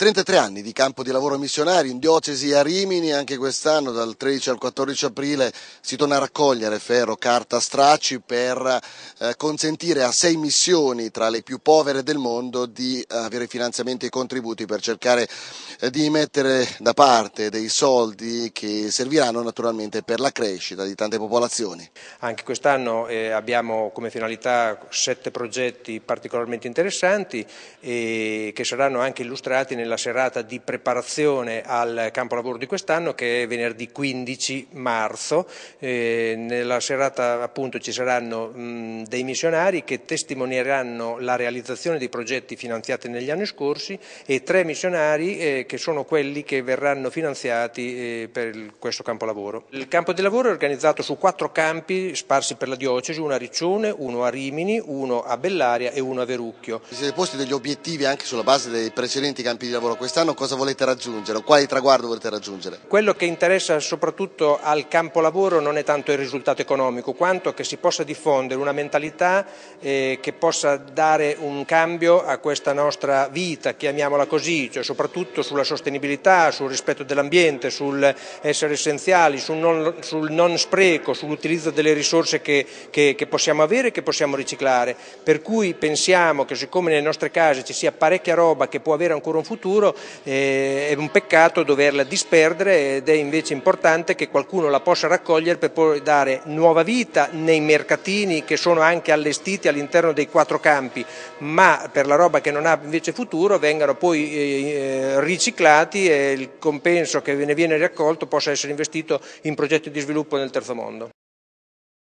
33 anni di campo di lavoro missionari in diocesi a Rimini, anche quest'anno dal 13 al 14 aprile si torna a raccogliere ferro, carta, stracci per eh, consentire a sei missioni tra le più povere del mondo di eh, avere finanziamenti e contributi per cercare eh, di mettere da parte dei soldi che serviranno naturalmente per la crescita di tante popolazioni. Anche quest'anno abbiamo come finalità sette progetti particolarmente interessanti che saranno anche illustrati nella nella serata di preparazione al campo lavoro di quest'anno che è venerdì 15 marzo. Eh, nella serata appunto ci saranno mh, dei missionari che testimonieranno la realizzazione dei progetti finanziati negli anni scorsi e tre missionari eh, che sono quelli che verranno finanziati eh, per questo campo lavoro. Il campo di lavoro è organizzato su quattro campi sparsi per la diocesi, uno a Riccione, uno a Rimini, uno a Bellaria e uno a Verucchio. Si siete posti degli obiettivi anche sulla base dei precedenti campi di lavoro? Diavolo quest'anno cosa volete raggiungere? Quali traguardo volete raggiungere? Quello che interessa soprattutto al campo lavoro non è tanto il risultato economico, quanto che si possa diffondere una mentalità eh, che possa dare un cambio a questa nostra vita, chiamiamola così, cioè soprattutto sulla sostenibilità, sul rispetto dell'ambiente, sul essere essenziali, sul non, sul non spreco, sull'utilizzo delle risorse che, che, che possiamo avere e che possiamo riciclare. Per cui pensiamo che siccome nelle nostre case ci sia parecchia roba che può avere ancora un futuro, futuro, eh, è un peccato doverla disperdere ed è invece importante che qualcuno la possa raccogliere per poi dare nuova vita nei mercatini che sono anche allestiti all'interno dei quattro campi, ma per la roba che non ha invece futuro vengano poi eh, eh, riciclati e il compenso che ne viene raccolto possa essere investito in progetti di sviluppo nel terzo mondo.